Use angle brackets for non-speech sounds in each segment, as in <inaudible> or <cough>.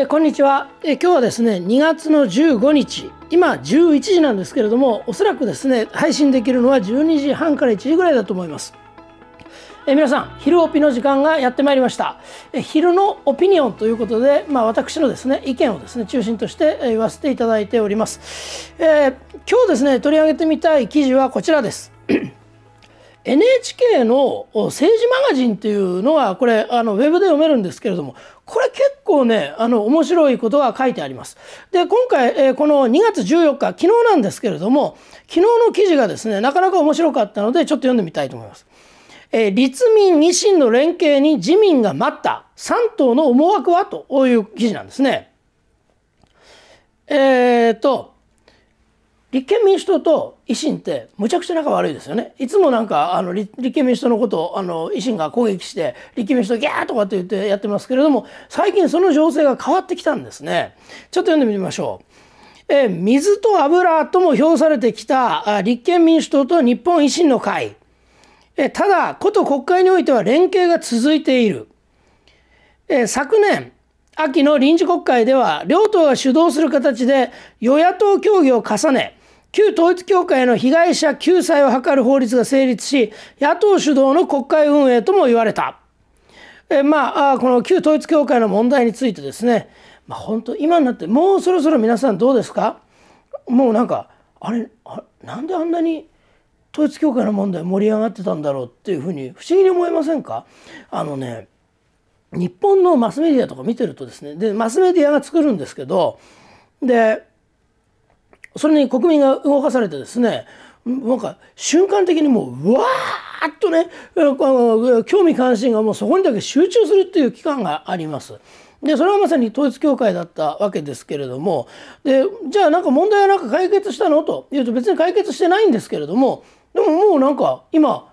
えこんにちは、え今日はですね2月の15日今11時なんですけれどもおそらくですね配信できるのは12時半から1時ぐらいだと思います。え皆さん昼オピの時間がやってまいりました、え昼のオピニオンということで、まあ、私のですね意見をですね中心として言わせていただいております、えー、今日ですね取り上げてみたい記事はこちらです NHK の政治マガジンっていうのはこれあのウェブで読めるんですけれどもこれ結構ねあの面白いことが書いてあります。で今回、えー、この2月14日昨日なんですけれども昨日の記事がですねなかなか面白かったのでちょっと読んでみたいと思います。えー、立民維新の連携に自民が待った3党の思惑はという記事なんですね。えー、っと立憲民主党と維新ってむちゃくちゃ仲悪いですよねいつもなんかあの立憲民主党のことをあの維新が攻撃して立憲民主党ギャーとかって言ってやってますけれども最近その情勢が変わってきたんですねちょっと読んでみましょう、えー、水と油とも評されてきた立憲民主党と日本維新の会、えー、ただこと国会においては連携が続いている、えー、昨年秋の臨時国会では両党が主導する形で与野党協議を重ね旧統一教会の被害者救済を図る法律が成立し、野党主導の国会運営とも言われた。えまあ、この旧統一教会の問題についてですね、まあ、本当、今になって、もうそろそろ皆さんどうですかもうなんか、あれ、あなんであんなに統一教会の問題盛り上がってたんだろうっていうふうに不思議に思いませんかあのね、日本のマスメディアとか見てるとですね、で、マスメディアが作るんですけど、で、それに国民が動かされてですねなんか瞬間的にもうわーっとね興味関心がもうそこにだけ集中するっていう期間があります。でそれはまさに統一教会だったわけですけれどもでじゃあなんか問題はなんか解決したのと言うと別に解決してないんですけれどもでももうなんか今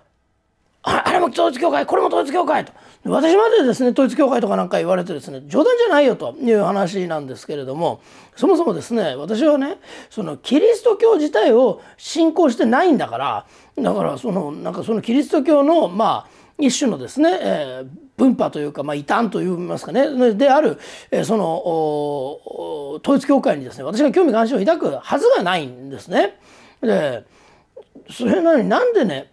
あれも統一教会これも統一教会と私までですね統一教会とかなんか言われてですね冗談じゃないよという話なんですけれどもそもそもですね私はねそのキリスト教自体を信仰してないんだからだからそのなんかそのキリスト教のまあ一種のですね、えー、分派というか、まあ、異端といいますかねである、えー、その統一教会にですね私が興味関心を抱くはずがないんですね。でそれなのになんでね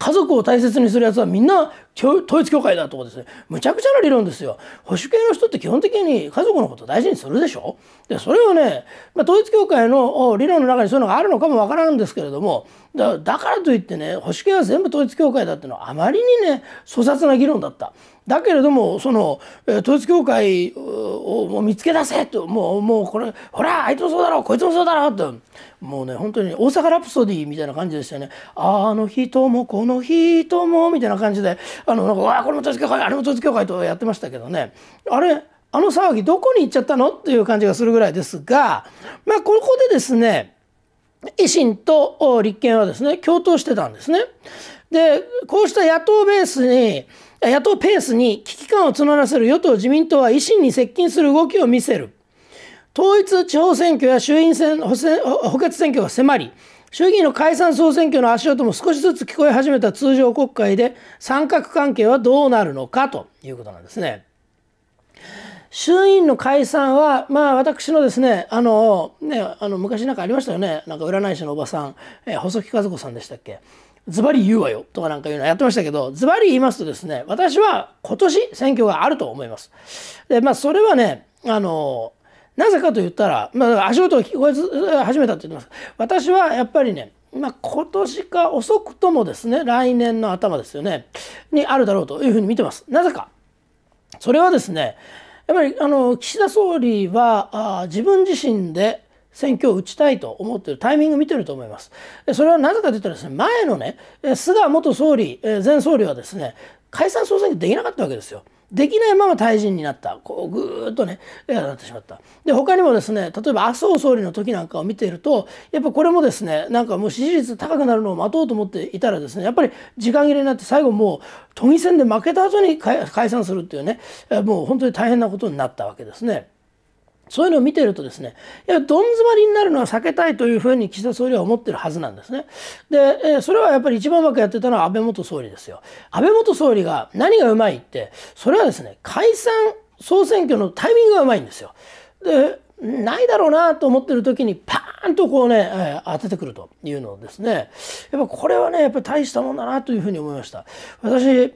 家族を大切にするやつはみんな統一教会だとかですねむちゃくちゃな理論ですよ保守系の人って基本的に家族のこと大事にするでしょでそれをね、まあ、統一教会の理論の中にそういうのがあるのかもわからんですけれどもだからといってね保守系は全部統一教会だっていうのはあまりにね粗雑な議論だっただけれどもその統一教会を見つけ出せともうもうこれほらあいつもそうだろこいつもそうだろともうね本当に大阪ラプソディみたいな感じでしたよねあの人もこの人もみたいな感じであのなんかわこれも統一教会あれも統一教会とやってましたけどねあれあの騒ぎどこに行っちゃったのっていう感じがするぐらいですがまあここでですね維新と立憲はですね共闘してたんですね。でこうした野党ベースに野党ペースに危機感を募らせる与党・自民党は維新に接近する動きを見せる。統一地方選挙や衆院選補欠選挙が迫り、衆議院の解散総選挙の足音も少しずつ聞こえ始めた通常国会で三角関係はどうなるのかということなんですね。衆院の解散は、まあ、私のですね、あの、ね、あの昔なんかありましたよね、なんか占い師のおばさん、え細木和子さんでしたっけ、ズバリ言うわよとかなんかいうのはやってましたけど、ズバリ言いますとですね、私は今年選挙があると思います。で、まあそれはね、あの、なぜかと言ったら、まあ足音を聞こえず始めたって言ってます。私はやっぱりね、まあ、今年か遅くともですね、来年の頭ですよね、にあるだろうというふうに見てます。なぜか。それはですね、やっぱりあの岸田総理はあ自分自身で選挙を打ちたいと思っているタイミング見てると思います。それはなぜかというとですね、前のね、菅元総理、前総理はですね、解散総選挙できなかったわけですよ。できないまま退陣になった。こう、ぐーっとね、なってしまった。で、他にもですね、例えば麻生総理の時なんかを見ていると、やっぱこれもですね、なんかもう支持率高くなるのを待とうと思っていたらですね、やっぱり時間切れになって最後もう都議選で負けた後に解散するっていうね、もう本当に大変なことになったわけですね。そういうのを見てるとですね、いや、どん詰まりになるのは避けたいというふうに岸田総理は思ってるはずなんですね。で、それはやっぱり一番うまくやってたのは安倍元総理ですよ。安倍元総理が何がうまいって、それはですね、解散総選挙のタイミングがうまいんですよ。で、ないだろうなと思ってる時にパーンとこうね、えー、当ててくるというのをですね。やっぱこれはね、やっぱり大したもんだなというふうに思いました。私、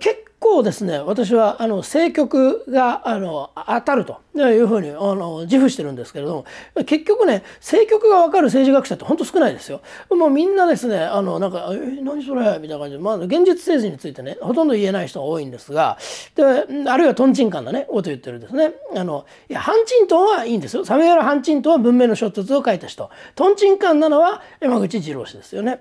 結構ですね私はあの政局があの当たるというふうにあの自負してるんですけれども結局ね政局が分かる政治学者って本当少ないですよ。もうみんなですねあのなんか「え何それ?」みたいな感じで、まあ、現実政治についてねほとんど言えない人が多いんですがであるいはとんちんかんだねこと言ってるんですね。あのいや半チントンはいいんですよ。サメ原半チントンは文明の衝突を書いた人とんちんかんなのは山口二郎氏ですよね。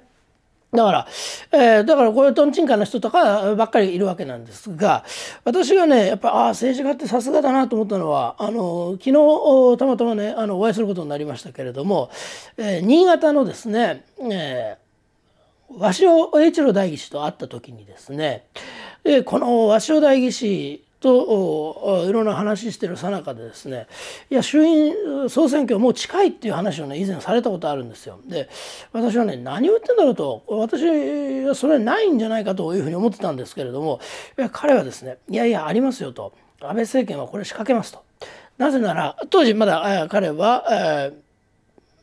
だから、えー、だからこういうとんちんかな人とかばっかりいるわけなんですが私がねやっぱああ政治家ってさすがだなと思ったのはあの昨日たまたまねあのお会いすることになりましたけれども、えー、新潟のですね、えー、鷲尾栄一郎代議士と会った時にですねでこの鷲尾代議士といろんな話してるさなかでですねいや衆院総選挙もう近いっていう話をね以前されたことあるんですよ。で私はね何を言ってんだろうと私はそれはないんじゃないかというふうに思ってたんですけれどもいや彼はですねいやいやありますよと安倍政権はこれ仕掛けますと。なぜなら当時まだ彼は、えー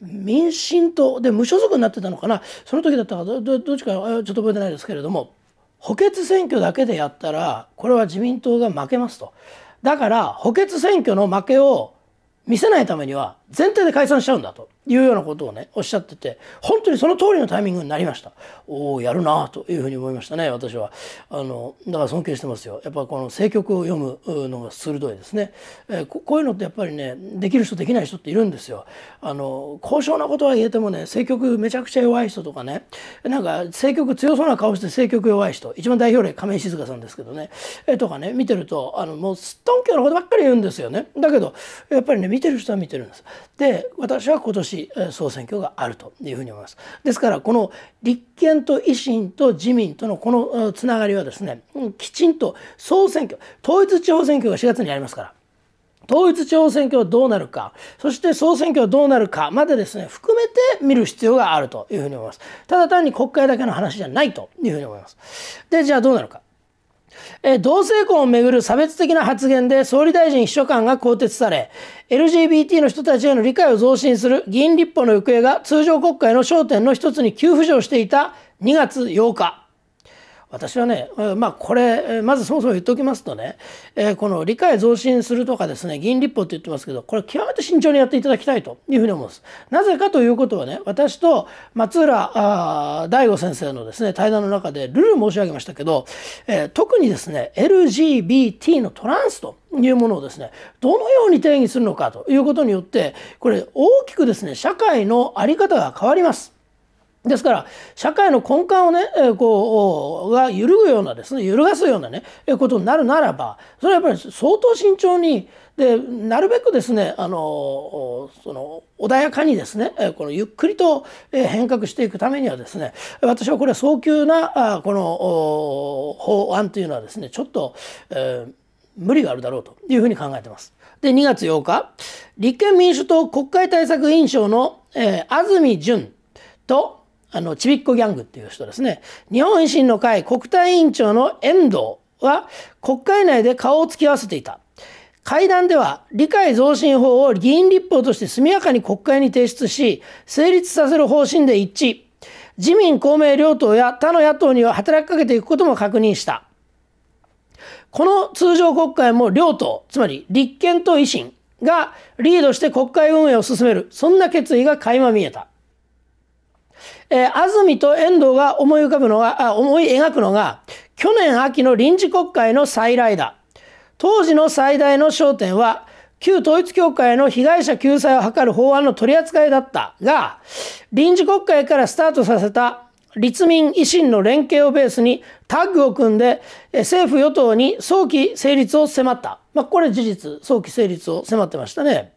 民進党で無所属になってたのかなその時だったかどどっちかちょっと覚えてないですけれども補欠選挙だけでやったらこれは自民党が負けますとだから補欠選挙の負けを見せないためには前提で解散しちゃうんだというようなことをねおっしゃってて本当にその通りのタイミングになりましたおおやるなというふうに思いましたね私はあのだから尊敬してますよやっぱこの政局を読むのが鋭いですね、えー、こういうのってやっぱりねできる人できない人っているんですよあの高尚なことは言えてもね政局めちゃくちゃ弱い人とかねなんか政局強そうな顔して政局弱い人一番代表例亀井静香さんですけどね、えー、とかね見てるとあのもうすっとんきょうなことばっかり言うんですよねだけどやっぱりね見てる人は見てるんですで私は今年総選挙があるというふうに思います。ですからこの立憲と維新と自民とのこのつながりはですねきちんと総選挙統一地方選挙が4月にありますから。統一地方選挙はどうなるか、そして総選挙はどうなるかまでですね、含めて見る必要があるというふうに思います。ただ単に国会だけの話じゃないというふうに思います。で、じゃあどうなるか。え同性婚をめぐる差別的な発言で総理大臣秘書官が更迭され、LGBT の人たちへの理解を増進する議員立法の行方が通常国会の焦点の一つに急浮上していた2月8日。私はね、まあ、これまずそもそも言っておきますとね、えー、この理解増進するとかですね議員立法って言ってますけどこれ極めて慎重にやっていただきたいというふうに思うんです。なぜかということはね私と松浦大悟先生のですね対談の中でルール申し上げましたけど、えー、特にですね LGBT のトランスというものをですねどのように定義するのかということによってこれ大きくですね社会の在り方が変わります。ですから社会の根幹をねこうが揺るぐようなですね揺るがすようなねことになるならばそれはやっぱり相当慎重にでなるべくですねあのその穏やかにですねこのゆっくりと変革していくためにはですね私はこれは早急なこの法案というのはですねちょっと、えー無理があるだろうというふうに考えてます。で、2月8日、立憲民主党国会対策委員長の、えー、安住淳とあの、ちびっこギャングっていう人ですね。日本維新の会国対委員長の遠藤は国会内で顔を突き合わせていた。会談では理解増進法を議員立法として速やかに国会に提出し、成立させる方針で一致。自民、公明両党や他の野党には働きかけていくことも確認した。この通常国会も両党、つまり立憲と維新がリードして国会運営を進める、そんな決意が垣間見えた。えー、安住と遠藤が思い浮かぶのがあ思い描くのが去年秋の臨時国会の再来だ当時の最大の焦点は旧統一教会の被害者救済を図る法案の取り扱いだったが臨時国会からスタートさせた立民維新の連携をベースにタッグを組んで政府与党に早期成立を迫った、まあ、これ事実早期成立を迫ってましたね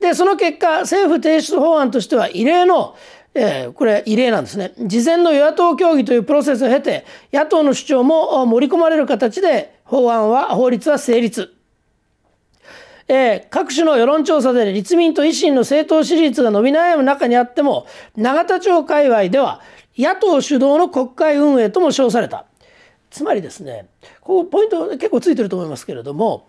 でその結果政府提出法案としては異例のえー、これ異例なんですね事前の与野党協議というプロセスを経て野党の主張も盛り込まれる形で法案は法律は成立、えー、各種の世論調査で立民と維新の政党支持率が伸び悩む中にあっても永田町界隈では野党主導の国会運営とも称されたつまりですねここポイント結構ついてると思いますけれども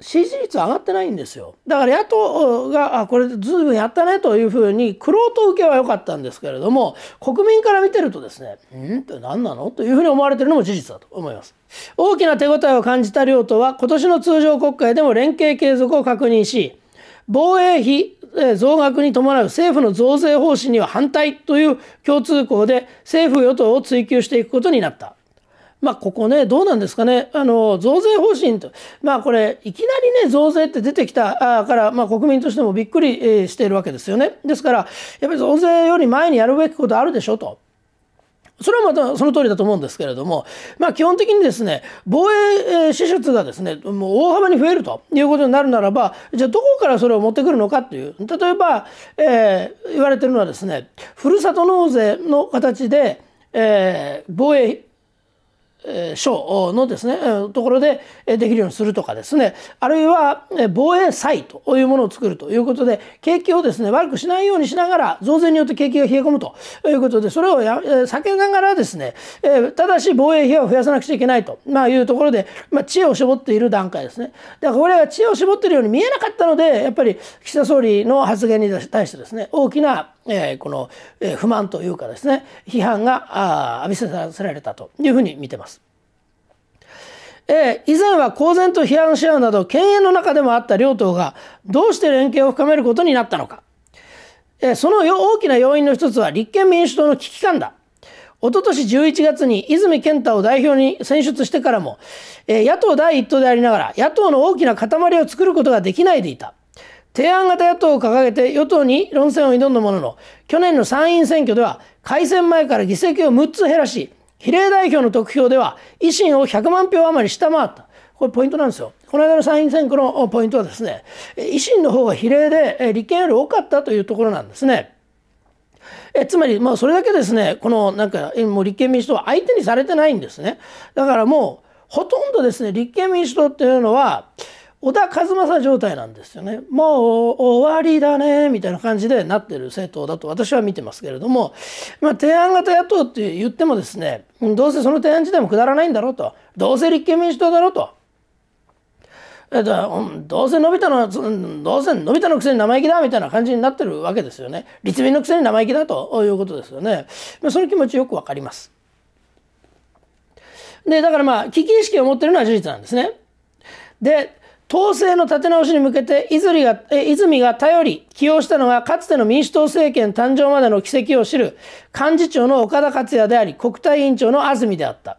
支持率上がってないんですよだから野党があこれずいぶんやったねというふうにくろうと受けは良かったんですけれども国民から見てるとですねうんって何なのというふうに思われてるのも事実だと思います大きな手応えを感じた両党は今年の通常国会でも連携継続を確認し防衛費増額に伴う政府の増税方針には反対という共通項で政府与党を追及していくことになったまあ、ここね、どうなんですかね、あの増税方針と、まあ、これ、いきなりね、増税って出てきたから、まあ、国民としてもびっくり、しているわけですよね。ですから、やっぱり増税より前にやるべきことあるでしょと。それはまたその通りだと思うんですけれども、まあ、基本的にですね防衛支出がですねもう大幅に増えるということになるならばじゃあどこからそれを持ってくるのかという例えば、えー、言われてるのはですねふるさと納税の形で、えー、防衛省のですねところでできるようにするとかですねあるいは防衛債というものを作るということで景気をですね悪くしないようにしながら増税によって景気が冷え込むということでそれをや避けながらですねただし防衛費は増やさなくちゃいけないと、まあ、いうところで、まあ、知恵を絞っている段階ですねだからこれは知恵を絞っているように見えなかったのでやっぱり岸田総理の発言に対してですね大きなえこの、え不満というかですね批判が浴びせさせられたというふうに見てます。えー、以前は公然と批判し合うなど犬猿の中でもあった両党がどうして連携を深めることになったのか、えー、その大きな要因の一つは立憲民主党の危機感だおととし11月に泉健太を代表に選出してからも、えー、野党第一党でありながら野党の大きな塊を作ることができないでいた提案型野党を掲げて与党に論戦を挑んだものの去年の参院選挙では改選前から議席を6つ減らし比例代表の得票では維新を100万票余り下回った。これポイントなんですよ。この間の参院選挙のポイントはですね、維新の方が比例で立憲より多かったというところなんですね。えつまり、まあ、それだけですね、このなんか、もう立憲民主党は相手にされてないんですね。だからもう、ほとんどですね、立憲民主党っていうのは、小田和正状態なんですよねもう終わりだねみたいな感じでなってる政党だと私は見てますけれども、まあ、提案型野党って言ってもですねどうせその提案自体もくだらないんだろうとどうせ立憲民主党だろうと。えっと、どうせ伸びたのどうせ伸びたのくせに生意気だみたいな感じになってるわけですよね立民のくせに生意気だということですよね、まあ、その気持ちよくわかりますでだからまあ危機意識を持ってるのは事実なんですねで統制の立て直しに向けて泉がえ泉が頼り、起用したのがかつての民主党政権誕生までの軌跡を知る幹事長の岡田克也であり、国対委員長の安住であった。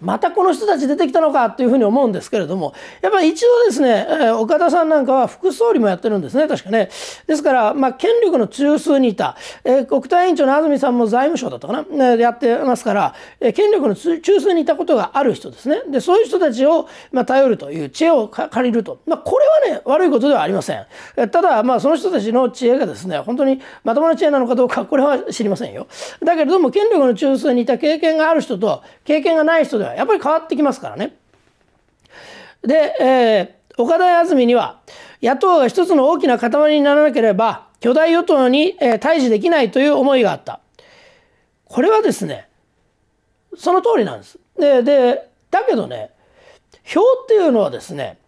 またこの人たち出てきたのかというふうに思うんですけれどもやっぱり一度ですね、え岡田さんなんかは副総理もやってるんですね確かねですから、まあ、権力の中枢にいた、え国対委員長の安住さんも財務省だったかな、ね、やってますから、え権力の中枢にいたことがある人ですねでそういう人たちを、ま頼るという知恵を借りると、まあ、これはね悪いことではありませんただ、まあ、その人たちの知恵がですね本当にまともな知恵なのかどうかこれは知りませんよだけれども権力の中枢にいた経験がある人と経験がない人ではやっぱり変わってきますからね。で、えー、岡田安住には野党が一つの大きな塊にならなければ巨大与党に、えー、対峙できないという思いがあった。これはですねその通りなんです。ででだけどね票っていうのはですね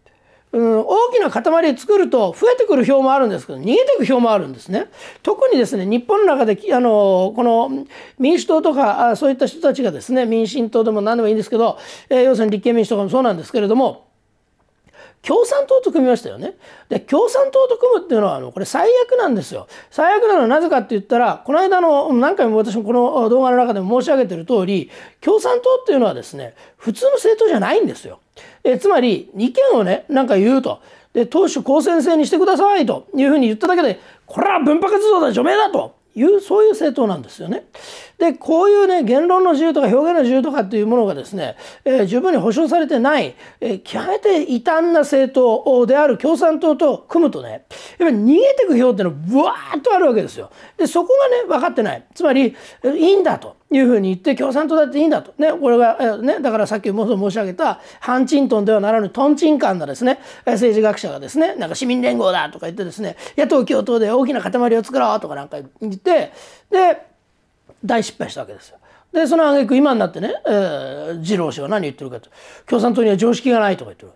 うん、大きな塊作ると増えてくる票もあるんですけど、逃げていく票もあるんですね。特にですね、日本の中で、あの、この民主党とか、そういった人たちがですね、民進党でも何でもいいんですけど、えー、要するに立憲民主党もそうなんですけれども、共産党と組みましたよね。で、共産党と組むっていうのは、あの、これ最悪なんですよ。最悪なのはなぜかって言ったら、この間の、何回も私もこの動画の中でも申し上げてる通り、共産党っていうのはですね、普通の政党じゃないんですよ。えつまり意見をね何か言うとで党首公選制にしてくださいというふうに言っただけでこれは文化活動だ除名だというそういう政党なんですよね。でこういうね言論の自由とか表現の自由とかっていうものがですね、えー、十分に保障されてない、えー、極めて異端な政党である共産党と組むとねやっぱり逃げてく票っていうのはブワーッとあるわけですよ。でそこがね分かってないつまりいいんだと。いうふうに言って共産党だっていいんだと。ね、これが、ね、だからさっきも申し上げた、ハンチントンではならぬトンチンカンなですね、政治学者がですね、なんか市民連合だとか言ってですね、野党共闘で大きな塊を作ろうとかなんか言って、で、大失敗したわけですよ。でその挙句今になってね、えー、二郎氏は何言ってるかと共産党には常識がないとか言ってる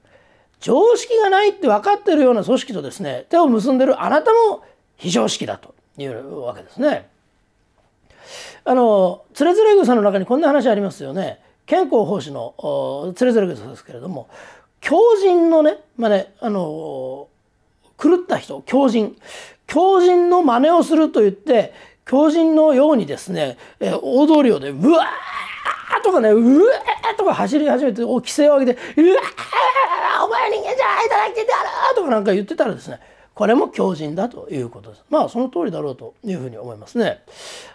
常識がないって分かってるような組織とですね手を結んでるあなたも非常識だというわけですね。あのつれづれ草の中にこんな話ありますよね。憲法奉仕のつれづれ草ですけれども狂人のね,、まあね、ねあの狂った人狂人狂人の真似をすると言って狂人のようにですね、え大通りをねうわーとかねうわーとか走り始めて規制を上げて「うわーお前人間じゃないただけてやる!」とかなんか言ってたらですねこれも狂人だということです。まあその通りだろうというふうに思いますね。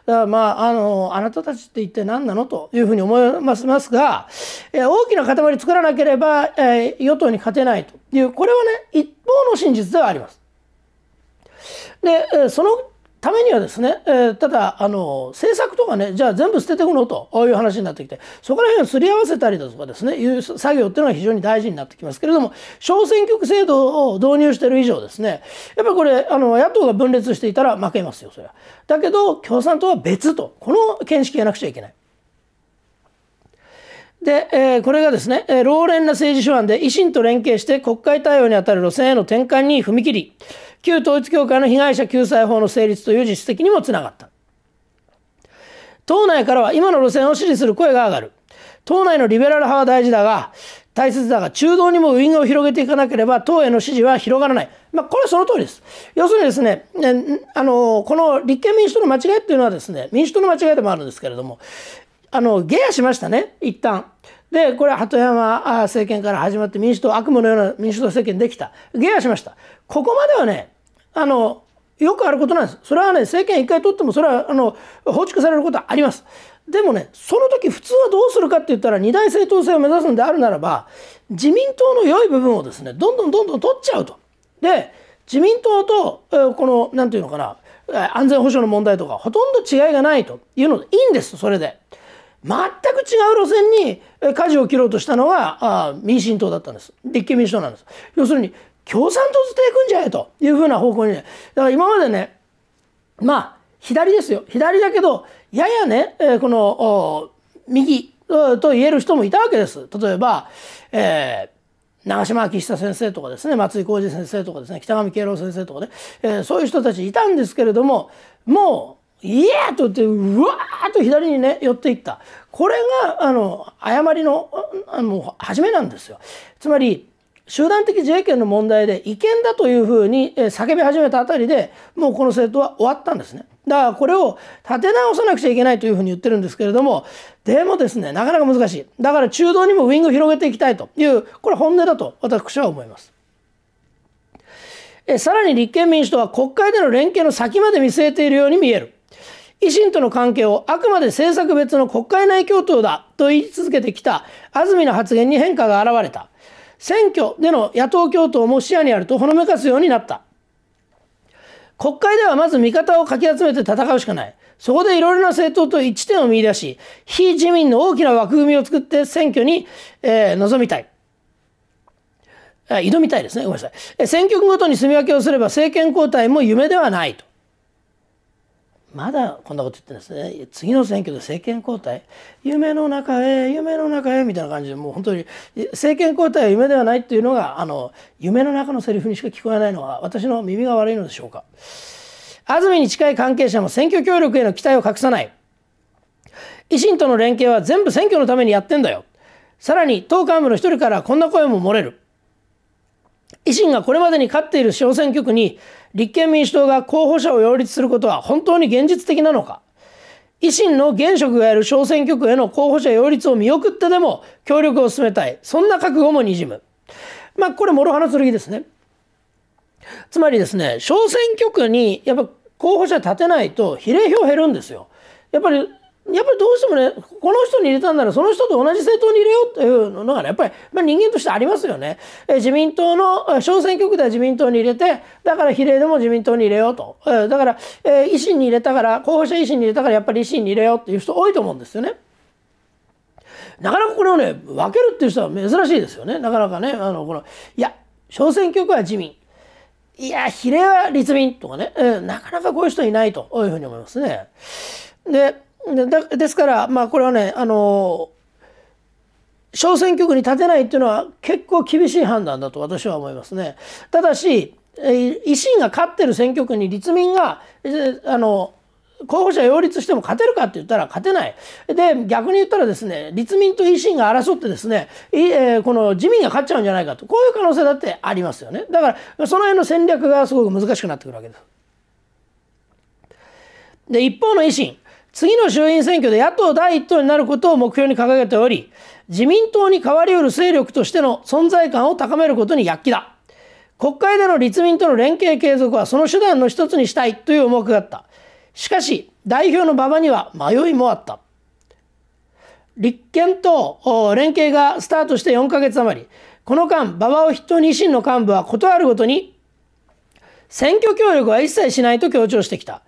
だからまああのあなたたちって一体何なのというふうに思いますが、え大きな塊作らなければ、え与党に勝てないというこれはね一方の真実ではあります。でそのためにはですね、えー、ただあの政策とかねじゃあ全部捨てていくのという話になってきてそこら辺をすり合わせたりだとかですねいう作業っていうのは非常に大事になってきますけれども小選挙区制度を導入してる以上ですねやっぱりこれあの野党が分裂していたら負けますよそれは。だけど共産党は別とこの見識がなくちゃいけない。で、えー、これがですね、え老練な政治手腕で維新と連携して国会対応にあたる路線への転換に踏み切り旧統一教会の被害者救済法の成立という実績にもつながった党内からは今の路線を支持する声が上がる党内のリベラル派は大事だが大切だが中道にもウイングを広げていかなければ党への支持は広がらない、まあ、これはその通りです要するにですねねあのこの立憲民主党の間違いっていうのはですね民主党の間違いでもあるんですけれどもあの下アしましたね一旦でこれ鳩山政権から始まって民主党悪夢のような民主党政権できた下アしましたここまではねあのよくあることなんです。それはね、政権一回取っても、それはあの放逐されることはあります。でもね、その時普通はどうするかって言ったら、二大政党制を目指すんであるならば、自民党の良い部分をですね、どんどんどんどん取っちゃうと。で、自民党と、この、なんていうのかな、安全保障の問題とか、ほとんど違いがないというので、いいんです、それで。全く違う路線に舵を切ろうとしたのがあ民進党だったんです。立憲民主党なんです。要するに共産党ずっと行くんじゃないというふうな方向にね、だから今までね、まあ、左ですよ。左だけど、ややね、えこの、右と言える人もいたわけです。例えば、えー長島昭久先生とかですね松井浩二先生とかですね北上慶郎先生とかね、えー、そういう人たちいたんですけれどももう「イエー!」と言ってうわーっと左にね寄っていったこれがあの誤りのあの初めなんですよ。つまり集団的自衛権の問題で違憲だというふうに叫び始めたあたりでもうこの政党は終わったんですね。だからこれを立て直さなくちゃいけないというふうに言ってるんですけれどもでもですねなかなか難しいだから中道にもウイングを広げていきたいというこれ本音だと私は思います。えさらに立憲民主党は国会での連携の先まで見据えているように見える。維新との関係をあくまで政策別の国会内共闘だと言い続けてきた安住の発言に変化が現れた。選挙での野党共闘も視野にあるとほのめかすようになった。国会ではまず味方をかき集めて戦うしかない。そこでいろいろな政党と一致点を見出し、非自民の大きな枠組みを作って選挙に、えー、臨みたい。挑みたいですね。ごめんなさい。選挙区ごとに住み分けをすれば政権交代も夢ではないと。まだこんなこと言ってんですね次の選挙で政権交代夢の中へ夢の中へみたいな感じでもう本当に政権交代は夢ではないっていうのがあの夢の中のセリフにしか聞こえないのは私の耳が悪いのでしょうか安住に近い関係者も選挙協力への期待を隠さない維新との連携は全部選挙のためにやってんだよさらに党幹部の一人からこんな声も漏れる維新がこれまでに勝っている小選挙区に立憲民主党が候補者を擁立することは本当に現実的なのか維新の現職がやる小選挙区への候補者擁立を見送ってでも協力を進めたいそんな覚悟もにじむまあこれ諸刃の剣ですねつまりですね小選挙区にやっぱ候補者立てないと比例票減るんですよやっぱりやっぱりどうしてもねこの人に入れたんならその人と同じ政党に入れようっていうのがねやっぱり、まあ、人間としてありますよね、え自民党の小選挙区では自民党に入れてだから比例でも自民党に入れようと、えだから、え維新に入れたから候補者維新に入れたからやっぱり維新に入れようっていう人多いと思うんですよね。なかなかこれをね分けるっていう人は珍しいですよねなかなかねあのこのいや小選挙区は自民いや比例は立民とかね、えなかなかこういう人いないというふうに思いますね。でですから、まあ、これはね、あの小選挙区に立てないっていうのは結構厳しい判断だと私は思いますね。ただし、維新が勝ってる選挙区に立民が、あの候補者擁立しても勝てるかって言ったら勝てない。で、逆に言ったらですね、立民と維新が争ってですね、えー、この自民が勝っちゃうんじゃないかと、こういう可能性だってありますよね。だから、その辺の戦略がすごく難しくなってくるわけです。で、一方の維新。次の衆院選挙で野党第一党になることを目標に掲げており、自民党に代わりうる勢力としての存在感を高めることに躍起だ。国会での立民との連携継続はその手段の一つにしたいという思惑があった。しかし、代表の馬場には迷いもあった。立憲と連携がスタートして4ヶ月余り、この間、馬場を筆頭に維新の幹部は断るごとに、選挙協力は一切しないと強調してきた。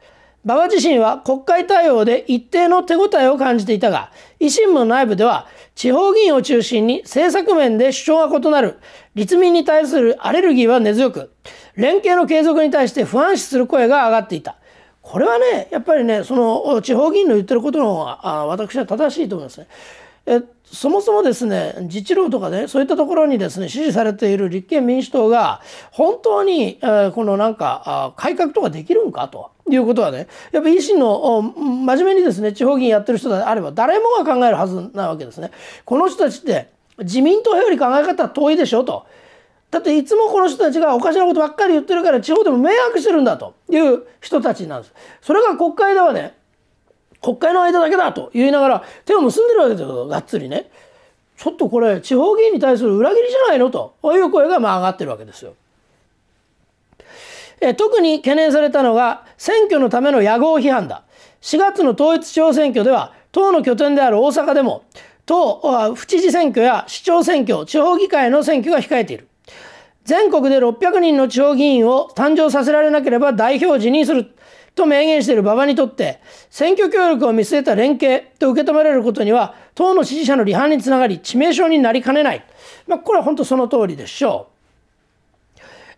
馬場自身は国会対応で一定の手応えを感じていたが、維新の内部では地方議員を中心に政策面で主張が異なる立民に対するアレルギーは根強く、連携の継続に対して不安視する声が上がっていた。これはね、やっぱりね、その地方議員の言ってることの方が私は正しいと思いますね。えそもそもですね、自治労とかね、そういったところにですね、支持されている立憲民主党が、本当に、えー、このなんか、改革とかできるんかと。いうことはね、やっぱ維新の真面目にですね、地方議員やってる人であれば、誰もが考えるはずなわけですね。この人たちって自民党より考え方は遠いでしょと。だっていつもこの人たちがおかしなことばっかり言ってるから地方でも迷惑してるんだという人たちなんです。それが国会ではね、国会の間だけだと言いながら手を結んでるわけですよ、がっつりね。ちょっとこれ、地方議員に対する裏切りじゃないのという声がまあ上がってるわけですよ。え特に懸念されたのが選挙のための野合批判だ4月の統一地方選挙では党の拠点である大阪でも党府知事選挙や市長選挙地方議会の選挙が控えている全国で600人の地方議員を誕生させられなければ代表を辞任すると明言している馬場にとって選挙協力を見据えた連携と受け止められることには党の支持者の離反につながり致命傷になりかねない、まあ、これは本当その通りでしょう。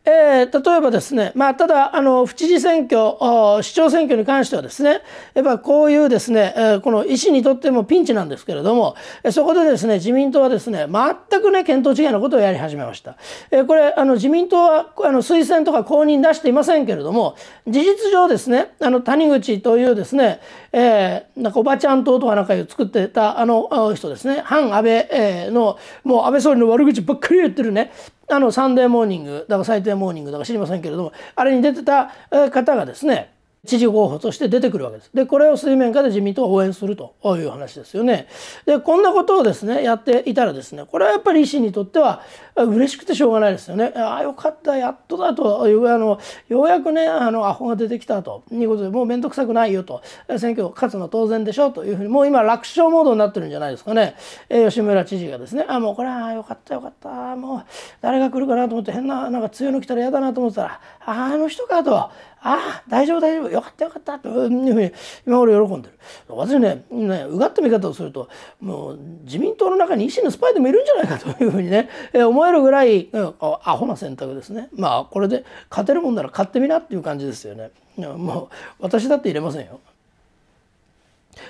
えー、例えばですね、まあ、ただあの府知事選挙市長選挙に関してはですねやっぱこういうですね、えー、この維新にとってもピンチなんですけれどもそこでですね自民党はですね全くね見当違いのことをやり始めました、えー、これあの自民党はあの推薦とか公認出していませんけれども事実上ですねあの谷口というですね、えー、なんかおばちゃん党とかなんかを作ってたあの人ですね反安倍のもう安倍総理の悪口ばっかり言ってるねあのサンデーモーニングだかサイ低ーモーニングだか知りませんけれどもあれに出てた方がですね知事候補として出てくるわけです。で、これを水面下で自民党を応援するという話ですよね。で、こんなことをですね、やっていたらですね、これはやっぱり維新にとっては嬉しくてしょうがないですよね。ああ、よかった、やっとだという、あの、ようやくね、あの、アホが出てきたということで、もう面倒くさくないよと、選挙勝つのは当然でしょうというふうに、もう今楽勝モードになってるんじゃないですかね。え吉村知事がですね、あ、もうこれはよかったよかった、もう誰が来るかなと思って変な、なんか強いの来たら嫌だなと思ってたら、あの人かと、ああ、大丈夫大丈夫、よかったよかったと、今頃喜んでる。私ね、ねうがった見方をすると、もう自民党の中に維新のスパイでもいるんじゃないか <laughs> というふうにね、え思えるぐらい、うん、アホな選択ですね。まあ、これで勝てるもんなら勝ってみなっていう感じですよね。もう私だって入れませんよ。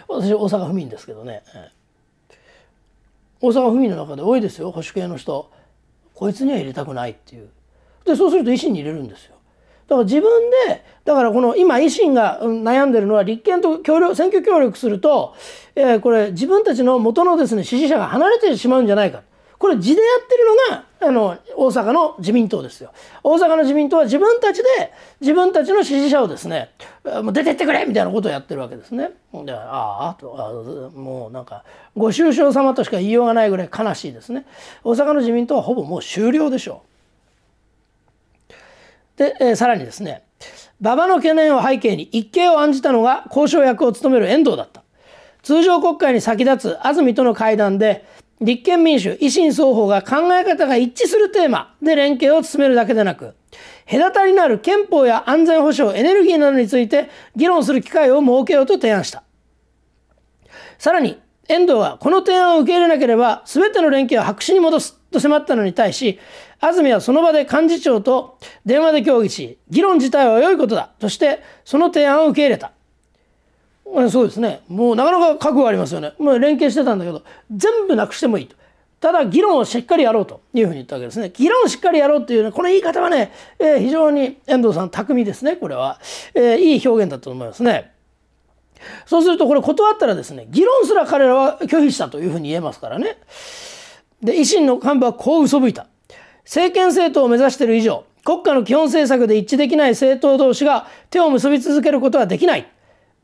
私大阪府民ですけどね、大阪府民の中で多いですよ保守系の人こいつには入れたくないっていうでそうすると維新に入れるんですよだから自分で、だからこの今維新が悩んでるのは立憲と協力、選挙協力すると、えー、これ自分たちの元のですね、支持者が離れてしまうんじゃないか。これ地でやってるのが、あの、大阪の自民党ですよ。大阪の自民党は自分たちで、自分たちの支持者をですね、もう出てってくれみたいなことをやってるわけですね。で、ああ、と、あもうなんか、ご愁傷様としか言いようがないぐらい悲しいですね。大阪の自民党はほぼもう終了でしょう。で、えー、さらにですね馬場の懸念を背景に一計を案じたのが交渉役を務める遠藤だった通常国会に先立つ安住との会談で立憲民主維新双方が考え方が一致するテーマで連携を進めるだけでなく隔たりのある憲法や安全保障エネルギーなどについて議論する機会を設けようと提案したさらに遠藤はこの提案を受け入れなければ全ての連携を白紙に戻すと迫ったのに対し安住はその場で幹事長と電話で協議し議論自体は良いことだとしてその提案を受け入れたそうですねもうなかなか覚悟ありますよねもう連携してたんだけど全部なくしてもいいとただ議論をしっかりやろうというふうに言ったわけですね議論をしっかりやろうというねこの言い方はね、えー、非常に遠藤さん巧みですねこれは、えー、いい表現だと思いますね。そうするとこれ断ったらですね、議論すら彼らは拒否したというふうに言えますからね。で、維新の幹部はこう嘘吹いた。政権政党を目指している以上、国家の基本政策で一致できない政党同士が手を結び続けることはできない。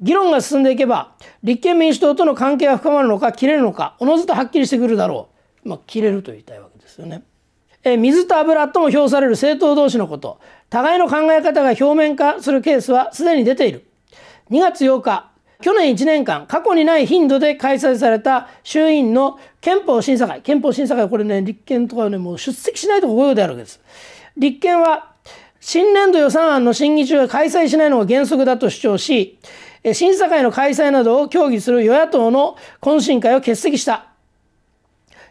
議論が進んでいけば、立憲民主党との関係は深まるのか、切れるのか、おのずとはっきりしてくるだろう。まあ、切れると言いたいわけですよね。え水と油とも評される政党同士のこと、互いの考え方が表面化するケースはすでに出ている。2月8日、去年1年間、過去にない頻度で開催された衆院の憲法審査会。憲法審査会、これね、立憲とかね、もう出席しないとこういうであるわけです。立憲は、新年度予算案の審議中は開催しないのが原則だと主張し、審査会の開催などを協議する与野党の懇親会を欠席した。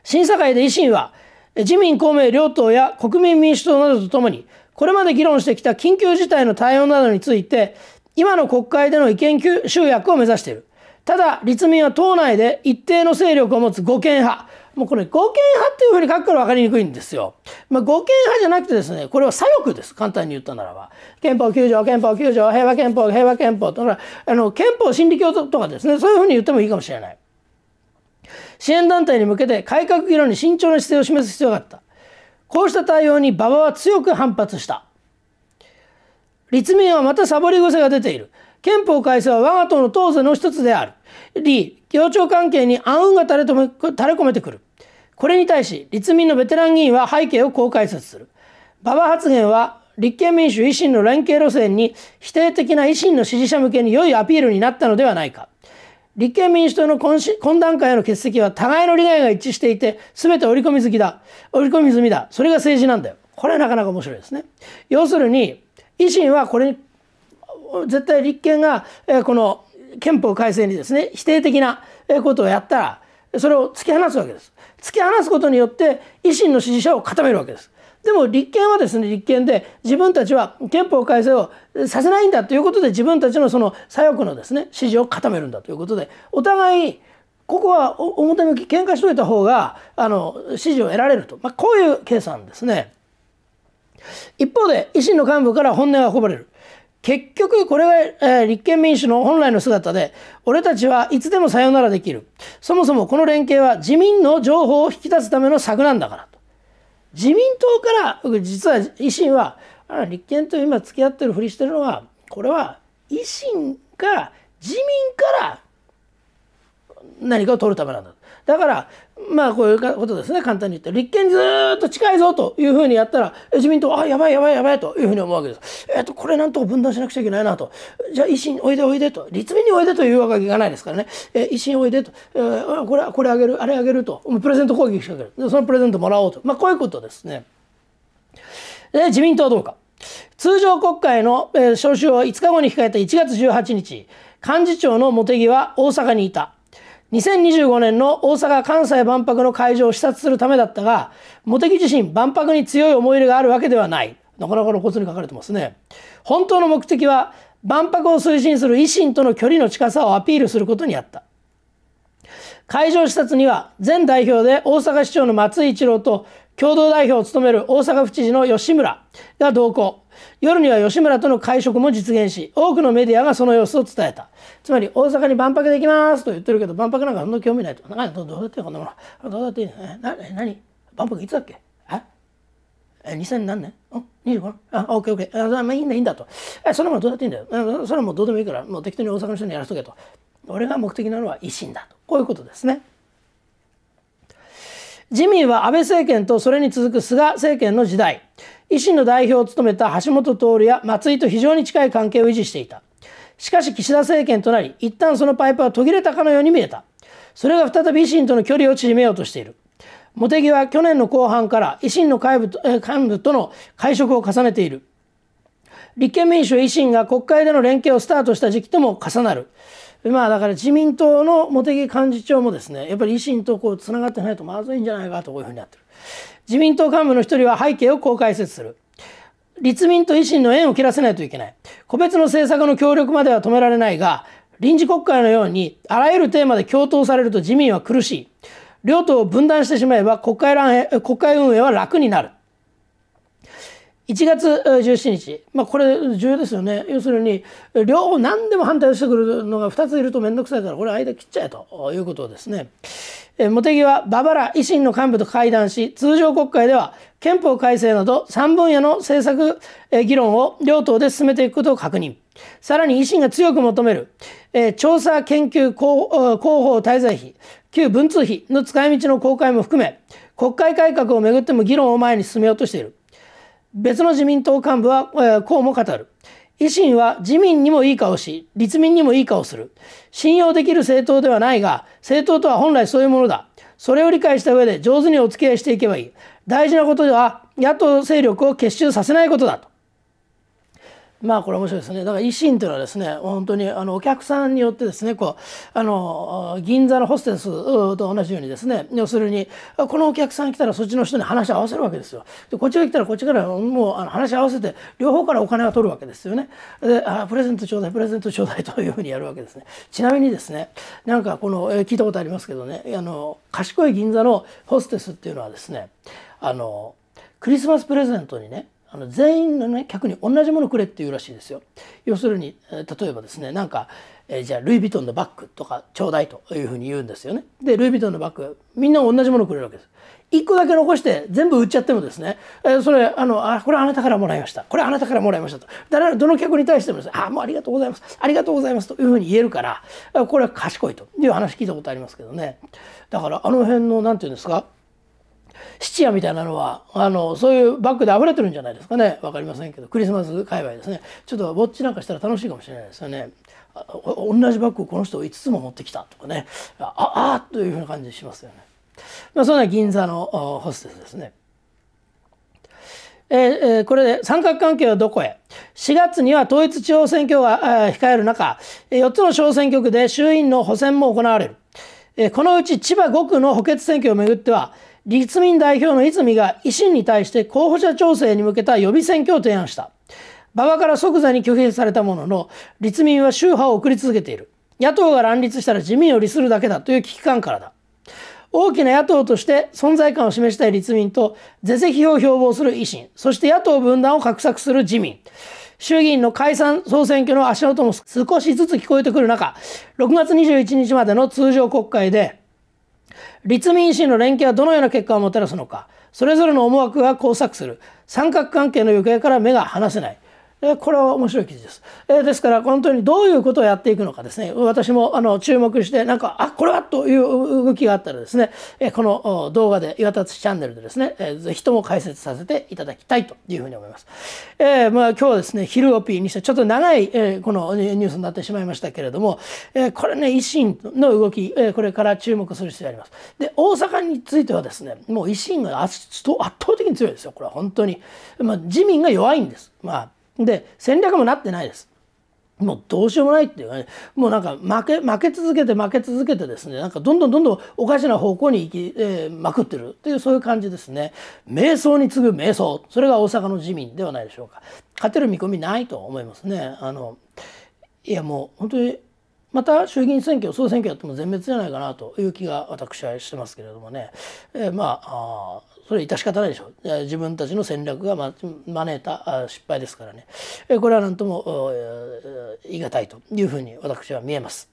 審査会で維新は、自民公明両党や国民民主党などとともに、これまで議論してきた緊急事態の対応などについて、今の国会での意見集約を目指している。ただ、立民は党内で一定の勢力を持つ護憲派。もうこれ、護憲派っていうふうに書くから分かりにくいんですよ。まあ、護憲派じゃなくてですね、これは左翼です。簡単に言ったならば。憲法9条、憲法9条、平和憲法、平和憲法。だから、あの、憲法心理教とかですね、そういうふうに言ってもいいかもしれない。支援団体に向けて改革議論に慎重な姿勢を示す必要があった。こうした対応に馬場は強く反発した。立民はまたサボり癖が出ている。憲法改正は我が党の党是の一つである。d 協調関係に暗雲が垂れ込めてくる。これに対し、立民のベテラン議員は背景をこう解説する。馬場発言は、立憲民主維新の連携路線に否定的な維新の支持者向けに良いアピールになったのではないか。立憲民主党の懇談会への欠席は互いの利害が一致していて、全て織り込み好きだ。織り込み済みだ。それが政治なんだよ。これはなかなか面白いですね。要するに、維新はこれに絶対立憲がこの憲法改正にですね否定的なことをやったらそれを突き放すわけです突き放すことによって維新の支持者を固めるわけですでも立憲はですね立憲で自分たちは憲法改正をさせないんだということで自分たちのその左翼のですね支持を固めるんだということでお互いここは表向き喧嘩しといた方があの支持を得られると、まあ、こういう計算ですね。一方で維新の幹部から本音が運ばれる結局これが、えー、立憲民主の本来の姿で俺たちはいつでもさよならできるそもそもこの連携は自民の情報を引き出すための策なんだからと自民党から実は維新は立憲と今付き合ってるふりしてるのはこれは維新が自民から何かを取るためなんだ。だから、まあこういうことですね、簡単に言って。立憲ずっと近いぞというふうにやったら、自民党、あ、やばいやばいやばいというふうに思うわけです。えっ、と、これなんとか分断しなくちゃいけないなと。じゃあ維新おいでおいでと。立民においでというわけがないですからね。え維新おいでと。えー、これ、これあげる、あれあげると。プレゼント攻撃しかける。そのプレゼントもらおうと。まあこういうことですね。で、自民党はどうか。通常国会の、え召集を5日後に控えた1月18日、幹事長の茂木は大阪にいた。2025年の大阪・関西万博の会場を視察するためだったが、茂木自身、万博に強い思い入れがあるわけではない。なかなか露骨に書かれてますね。本当の目的は、万博を推進する維新との距離の近さをアピールすることにあった。会場視察には、前代表で大阪市長の松井一郎と、共同代表を務める大阪府知事の吉村が同行。夜には吉村との会食も実現し多くのメディアがその様子を伝えたつまり大阪に万博できますと言ってるけど万博なんかあんの興味ないと何どどうだってこんなものどうだっていいな何万博いつだっけえ2000何年25あオッケーオッケーあまあいいんだいいんだとそれもどうだっていいんだよそれもうどうでもいいからもう適当に大阪の人にやらせとけと俺が目的なのは維新だとこういうことですね自民は安倍政権とそれに続く菅政権の時代維新の代表を務めた橋本徹や松井と非常に近い関係を維持していた。しかし岸田政権となり、一旦そのパイプは途切れたかのように見えた。それが再び維新との距離を縮めようとしている。茂木は去年の後半から維新の幹部と幹部との会食を重ねている。立憲民主維新が国会での連携をスタートした時期とも重なる。まあだから自民党の茂木幹事長もですね、やっぱり維新とこうつながってないとまずいんじゃないかとこういうふうになってる。自民党幹部の一人は背景をこう解説する。立民と維新の縁を切らせないといけない。個別の政策の協力までは止められないが、臨時国会のようにあらゆるテーマで共闘されると自民は苦しい。両党を分断してしまえば国会乱国会運営は楽になる。1月17日、まあ、これ重要ですよね要するに両方何でも反対してくるのが2ついると面倒くさいからこれ間切っちゃえということですね。え茂木は馬原維新の幹部と会談し通常国会では憲法改正など3分野の政策議論を両党で進めていくことを確認さらに維新が強く求める、え調査研究広報滞在費旧文通費の使い道の公開も含め国会改革をめぐっても議論を前に進めようとしている。別の自民党幹部は、えー、こうも語る。維新は自民にもいい顔し、立民にもいい顔する。信用できる政党ではないが、政党とは本来そういうものだ。それを理解した上で上手にお付き合いしていけばいい。大事なことでは野党勢力を結集させないことだと。まあこれ面白いですねだから維新というのはですね本当にあのお客さんによってですねこうあの銀座のホステスと同じようにですね要するにこのお客さん来たらそっちの人に話合わせるわけですよでこっちが来たらこっちからもうあの話合わせて両方からお金は取るわけですよねであプレゼントちょうだいプレゼントちょうだいというふうにやるわけですねちなみにですねなんかこの、え聞いたことありますけどねあの賢い銀座のホステスっていうのはですねあのクリスマスプレゼントにねあの全員のね客に同じものくれって言うらしいですよ。要するに例えばですねなんか、えー、じゃあルイ・ヴィトンのバッグとかちょうだいというふうに言うんですよね。でルイ・ヴィトンのバッグみんな同じものくれるわけです。1個だけ残して全部売っちゃってもですね、えー、それあのあこれあなたからもらいましたこれあなたからもらいましたと誰どの客に対してもですねあもうありがとうございますありがとうございますというふうに言えるからこれは賢いという話聞いたことありますけどねだからあの辺の何て言うんですか質屋みたいなのはあのそういうバッグで溢れてるんじゃないですかねわかりませんけどクリスマス界隈ですねちょっとぼっちなんかしたら楽しいかもしれないですよね。同じバッグをこの人5つも持ってきたとかねああというふうな感じしますよね。まあ、そんな銀座のホステスですね。えー、これで三角関係はどこへ4月には統一地方選挙が控える中4つの小選挙区で衆院の補選も行われるこのうち千葉5区の補欠選挙をめぐっては立民代表の泉が維新に対して候補者調整に向けた予備選挙を提案した。馬場から即座に拒否されたものの、立民は宗派を送り続けている。野党が乱立したら自民を利するだけだという危機感からだ。大きな野党として存在感を示したい立民と、是々非を標榜する維新、そして野党分断を画策する自民。衆議院の解散総選挙の足音も少しずつ聞こえてくる中、6月21日までの通常国会で、立民維新の連携はどのような結果をもたらすのかそれぞれの思惑が交錯する三角関係の行方から目が離せないえこれは面白い記事です。えですから本当にどういうことをやっていくのかですね私もあの注目してなんかあこれはという動きがあったらですね、えこの動画で岩立チャンネルでですね、えぜひとも解説させていただきたいというふうに思います。えまあ、今日はですね昼オピーにしてちょっと長い、えこのニュースになってしまいましたけれども、えこれね維新の動き、えこれから注目する必要があります。で大阪についてはですねもう維新が圧倒的に強いですよこれは本当に、まあ、自民が弱いんです。まあで戦略もなってないです。もうどうしようもないっていうかねもうなんか負け負け続けて負け続けてですねなんかどんどんどんどんおかしな方向に行き、えー、まくってるっていうそういう感じですね瞑想に次ぐ瞑想それが大阪の自民ではないでしょうか勝てる見込みないと思いますねあのいやもう本当にまた衆議院選挙総選挙やっても全滅じゃないかなという気が私はしてますけれどもね、えー、まあそれは致し方ないでしょう自分たちの戦略が招いた失敗ですからねこれは何とも言い難いというふうに私は見えます。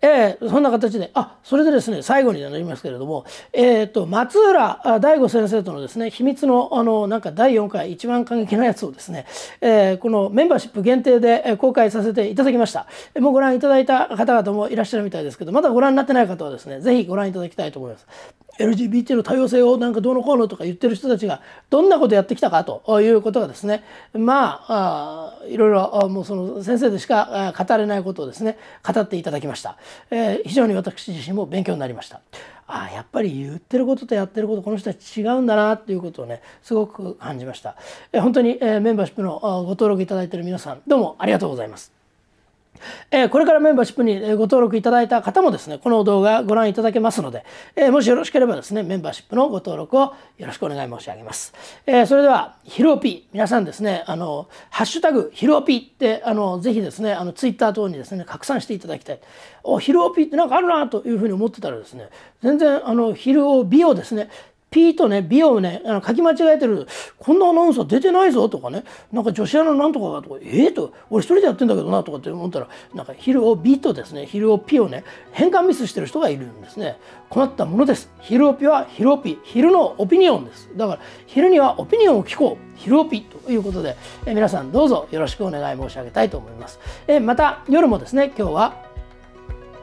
えー、そんな形であそれでですね最後になりますけれども、えーと、松浦大悟先生とのですね秘密のあのなんか第4回一番過激なやつをですね、えー、このメンバーシップ限定で公開させていただきましたもうご覧いただいた方々もいらっしゃるみたいですけどまだご覧になってない方はですねぜひご覧いただきたいと思います LGBT の多様性をなんかどうのこうのとか言ってる人たちがどんなことやってきたかということがですねまあいろいろもうその先生でしか語れないことをですね語っていただきました。えー、非常に私自身も勉強になりました。あやっぱり言ってることとやってることこの人たち違うんだなっていうことをねすごく感じました。えー、本当に、えー、メンバーシップのご登録いただいている皆さんどうもありがとうございます。えこれからメンバーシップにご登録いただいた方もですね、この動画ご覧いただけますので、えもしよろしければですね、メンバーシップのご登録をよろしくお願い申し上げます。えそれでは、ヒロピ、皆さんですね、あの、ハッシュタグ、ヒロピって、あの、ぜひですね、あの、ツイッター等にですね、拡散していただきたい。お、ヒロピってなんかあるなというふうに思ってたらですね、全然、あの、ヒルオビをですね、P とね、B をね、あの書き間違えてる、こんなアナウンサー出てないぞとかね、なんか女子アナなんとかがとか、ええー、と、俺一人でやってんだけどなとかって思ったら、なんか昼を B とですね、昼を P をね、変換ミスしてる人がいるんですね。困ったものです。昼オピは昼オピ、昼のオピニオンです。だから、昼にはオピニオンを聞こう、昼オピということで、え皆さんどうぞよろしくお願い申し上げたいと思います。えまた夜もですね、今日は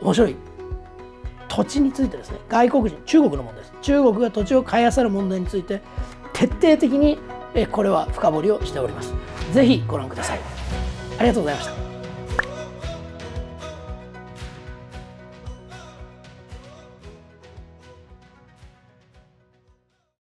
面白い土地についてですね外国人中国の問題です中国が土地を買いあさる問題について徹底的にこれは深掘りをしております是非ご覧くださいありがとうございました